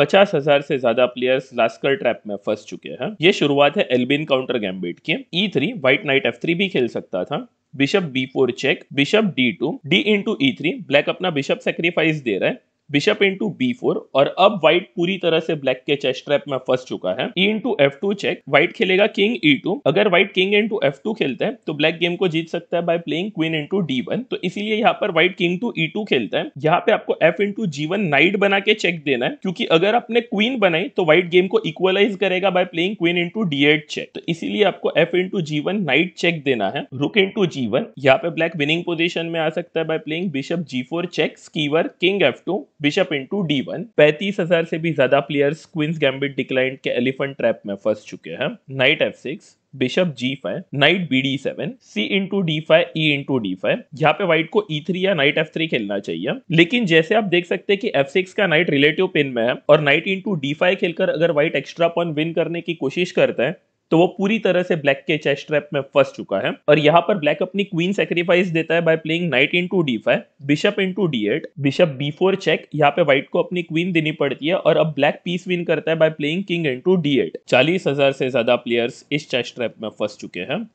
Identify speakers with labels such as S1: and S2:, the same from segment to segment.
S1: पचास हजार से ज्यादा प्लेयर्स लास्कर ट्रैप में फंस चुके हैं ये शुरुआत है एल्बिन काउंटर गैम्बेट की E three white knight F three भी खेल सकता था bishop B four check bishop D two D into E three black अपना बिशप सेक्रीफाइस दे रहा है बिशप इंटू बी फोर और अब व्हाइट पूरी तरह से ब्लैक के चेस्ट ट्रैप में फंस चुका है E into F two check white खेलेगा किंग ई टू अगर white king into F two खेलता है तो ब्लैक गेम को जीत सकता है bye playing queen into D one तो इसीलिए यहाँ पर white king to E two खेलता है यहाँ पे आपको F into G one knight बना के चेक देना है क्योंकि अगर आपने क्वीन बनाई तो व्हाइट गेम को इक्वलाइज करेगा by playing queen into D eight check तो इसीलिए आपको F into G one knight check देना है रुक इंटू जी वन यहाँ पे ब्लैक विनिंग पोजिशन में आ सकता है बाय प्लेइंग बिशप जी four check skewer king F two bishop into D one पैंतीस हजार से भी ज्यादा प्लेयर्स क्वींस गैम्बिट डिक्लाइन के एलिफेंट ट्रैप में फंस चुके हैं knight F six bishop G five knight B D seven C into D five E into D five यहाँ पे व्हाइट को ई e थ्री या नाइट एफ थ्री खेलना चाहिए लेकिन जैसे आप देख सकते हैं कि एफ सिक्स का नाइट रिलेटिव पिन में है और नाइट इंटू डी फाइव खेलकर अगर व्हाइट एक्स्ट्रा पॉन विन करने की कोशिश करते हैं तो वो पूरी तरह से ब्लैक के चेस्ट ट्रैप में फंस चुका है और यहाँ पर ब्लैक अपनी क्वीन सेक्रीफाइस देता है bye playing knight into D five bishop into D eight bishop B four check यहाँ पे व्हाइट को अपनी क्वीन देनी पड़ती है और अब ब्लैक पीस विन करता है bye playing king into D eight चालीस हजार से ज्यादा प्लेयर्स इस चेस्ट ट्रैप में फंस चुके हैं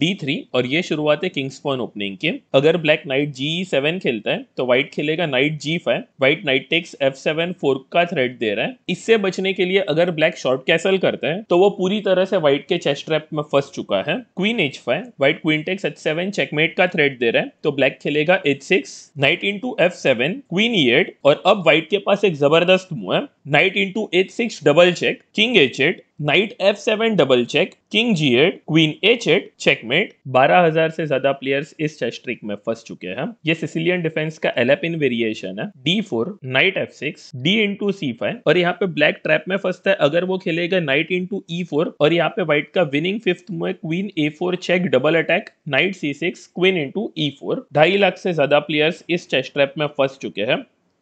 S1: डी थ्री और ये शुरुआत है किंग्स पॉन ओपनिंग की अगर ब्लैक नाइट जी सेवन खेलता है तो व्हाइट खेलेगा knight G five white knight takes F seven fork का थ्रेड दे रहा है इससे बचने के लिए अगर ब्लैक शॉर्ट कैसल करता है तो वो पूरी तरह से व्हाइट के चेस्ट ट्रैप में फंस चुका है queen H five white queen takes H seven checkmate का थ्रेड दे रहा है तो ब्लैक खेलेगा H six knight into F seven queen E eight और अब व्हाइट के पास एक जबरदस्त मुंह है knight into H six double check king H eight knight F seven double check king G eight queen H eight checkmate हजार से ज्यादा प्लेयर्स इस चेस ट्रिक में फंस चुके हैं ये सिसिलियन डिफेंस का एलेपिन वेरिएशन है D four knight F six D into C five और यहाँ पे ब्लैक ट्रैप में फंसता है अगर वो खेलेगा नाइट इंटू ई फोर और यहाँ पे व्हाइट का विनिंग फिफ्थ में queen A four check double attack knight C six queen into E four ढाई लाख से ज्यादा प्लेयर्स इस चेस ट्रैप में फंस चुके हैं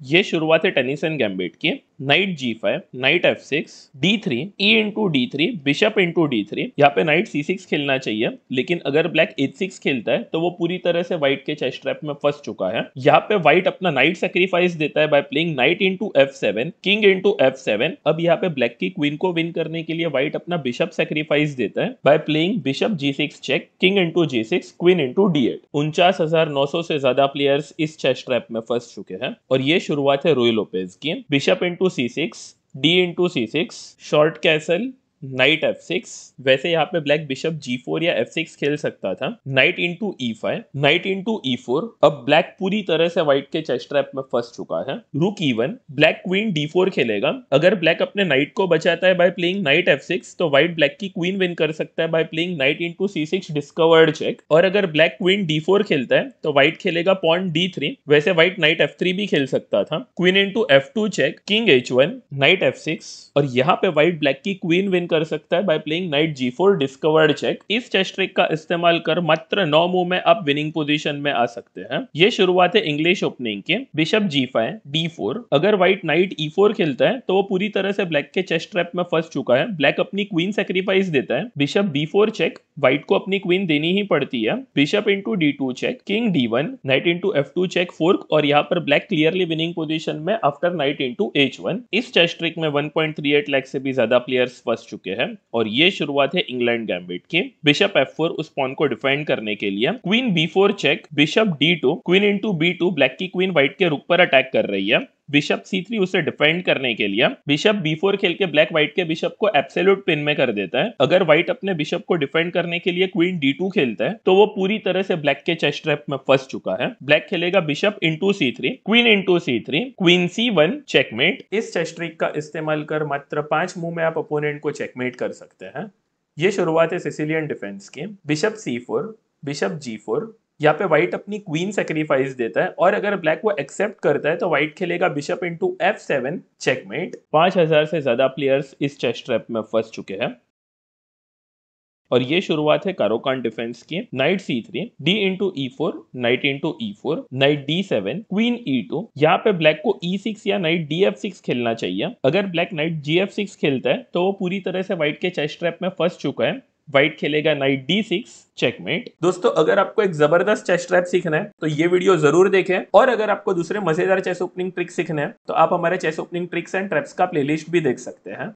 S1: ये शुरुआत है टेनिस एंड गैम्बेट की knight G five knight F six D three E into D three bishop into D three यहाँ पे नाइट सी सिक्स खेलना चाहिए लेकिन अगर ब्लैक एच सिक्स खेलता है तो वो पूरी तरह से व्हाइट के चेस्ट ट्रैप में फंस चुका है यहाँ पे व्हाइट अपना नाइट सेक्रीफाइस देता है bye playing knight into F seven king into F seven अब यहाँ पे ब्लैक की क्वीन को विन करने के लिए व्हाइट अपना बिशप सेक्रीफाइस देता है bye playing bishop G six check king into G six queen into D eight उनचास हजार नौ सौ से ज्यादा प्लेयर्स इस चेस्ट ट्रैप में फंस चुके हैं और ये शुरुआत है रोयल ओपेज की bishop into into C six D into C six short castle knight F six वैसे यहाँ पे ब्लैक बिशप जी फोर या एफ सिक्स खेल सकता था knight into E five knight into ई फोर अब ब्लैक पूरी तरह से व्हाइट के चेस्ट ट्रैप में फंस चुका है rook E one black queen D four खेलेगा अगर ब्लैक अपने नाइट को बचाता है bye playing knight F six तो व्हाइट ब्लैक की क्वीन विन कर सकता है bye playing knight into C six discovered check और अगर ब्लैक क्वीन डी फोर खेलता है तो व्हाइट खेलेगा पॉन डी थ्री वैसे व्हाइट नाइट एफ थ्री भी खेल सकता था queen into F two check king H one knight F six और यहाँ पे व्हाइट ब्लैक की क्वीन विन विन कर सकता है bye playing knight G four discovered check इस चेस ट्रिक का इस्तेमाल कर मात्र नौ मूव में आप विनिंग पोजीशन में आ सकते हैं ये शुरुआत है इंग्लिश ओपनिंग के bishop G five D four अगर व्हाइट नाइट ई फोर खेलता है तो वो पूरी तरह से ब्लैक के चेस्ट ट्रैप में फंस चुका है ब्लैक अपनी क्वीन सेक्रीफाइस देता है bishop B four check white को अपनी क्वीन देनी ही पड़ती है bishop into D two check king D one knight into F two check fork और यहाँ पर ब्लैक क्लियरली विनिंग पोजीशन में after knight into H one इस चेस्ट ट्रिक में 1.38 लाख से भी ज्यादा प्लेयर्स फंस चुके चुके हैं और ये शुरुआत है इंग्लैंड गैम्बिट की बिशप एफ फोर उस पॉन को डिफेंड करने के लिए queen b four check bishop D two queen into b two black की क्वीन व्हाइट के रुक पर अटैक कर रही है बिशप सी थ्री उसे डिफेंड करने के लिए बिशप बी फोर खेल के ब्लैक व्हाइट के बिशप को एब्सोल्यूट पिन में कर देता है अगर व्हाइट अपने बिशप को डिफेंड करने के लिए क्वीन डी टू खेलता है तो वो पूरी तरह से ब्लैक के चेस्ट ट्रैप में फंस चुका है ब्लैक खेलेगा bishop into c three queen into c three queen c one checkmate इस चेस्ट ट्रिक का इस्तेमाल कर मात्र पांच मूव में आप अपोनेंट को चेकमेट कर सकते हैं ये शुरुआत है सिसिलियन डिफेंस की बिशप सी फोर बिशप जी फोर यहाँ पे व्हाइट अपनी क्वीन सेक्रीफाइस देता है और अगर ब्लैक वो एक्सेप्ट करता है तो व्हाइट खेलेगा bishop into F seven checkmate पांच हजार से ज्यादा प्लेयर्स इस चेस्ट ट्रैप में फंस चुके हैं और ये शुरुआत है कारोकान डिफेंस की knight c three d into ई फोर नाइट इंटू ई four knight d seven queen e two यहाँ पे ब्लैक को ई e सिक्स या नाइट डी एफ सिक्स खेलना चाहिए अगर black knight g f six खेलता है तो वो पूरी तरह से व्हाइट के चेस्ट ट्रैप में फंस चुका है व्हाइट खेलेगा नाइट डी सिक्स चेकमेट दोस्तों अगर आपको एक जबरदस्त चेस ट्रैप सीखना है तो ये वीडियो जरूर देखें और अगर आपको दूसरे मजेदार चेस ओपनिंग ट्रिक सीखना है तो आप हमारे chess opening tricks and traps का प्लेलिस्ट भी देख सकते हैं